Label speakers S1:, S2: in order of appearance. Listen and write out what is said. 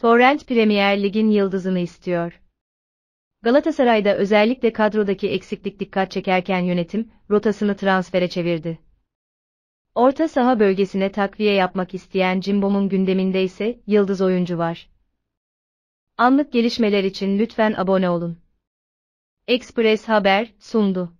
S1: Torrent Premier Lig'in yıldızını istiyor. Galatasaray'da özellikle kadrodaki eksiklik dikkat çekerken yönetim, rotasını transfere çevirdi. Orta saha bölgesine takviye yapmak isteyen Cimbom'un gündeminde ise yıldız oyuncu var. Anlık gelişmeler için lütfen abone olun.
S2: Express Haber sundu.